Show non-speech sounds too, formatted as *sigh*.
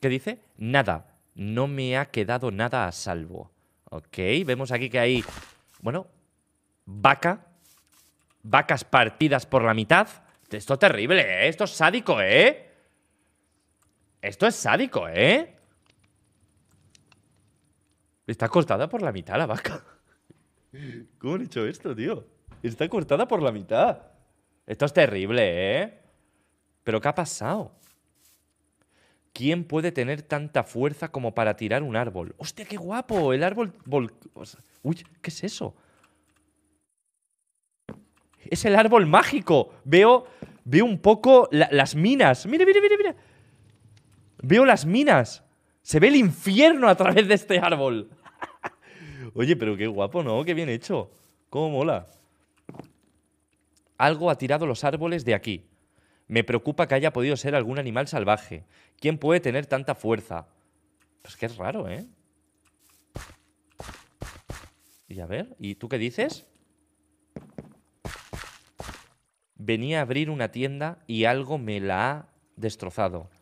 ¿Qué dice? Nada. No me ha quedado nada a salvo. Ok, vemos aquí que hay, bueno, vaca. Vacas partidas por la mitad. Esto es terrible, ¿eh? Esto es sádico, ¿eh? Esto es sádico, ¿eh? Está cortada por la mitad la vaca. *laughs* ¿Cómo han hecho esto, tío? Está cortada por la mitad. Esto es terrible, ¿eh? ¿Pero qué ha pasado? ¿Quién puede tener tanta fuerza como para tirar un árbol? ¡Hostia, qué guapo! El árbol... Uy, ¿qué es eso? Es el árbol mágico. Veo, veo un poco las minas. Mira, mira, mira, mira. Veo las minas. Se ve el infierno a través de este árbol. *laughs* Oye, pero qué guapo, ¿no? Qué bien hecho. ¿Cómo mola? Algo ha tirado los árboles de aquí. Me preocupa que haya podido ser algún animal salvaje. ¿Quién puede tener tanta fuerza? Pues que es raro, ¿eh? Y a ver, ¿y tú qué dices? Venía a abrir una tienda y algo me la ha destrozado.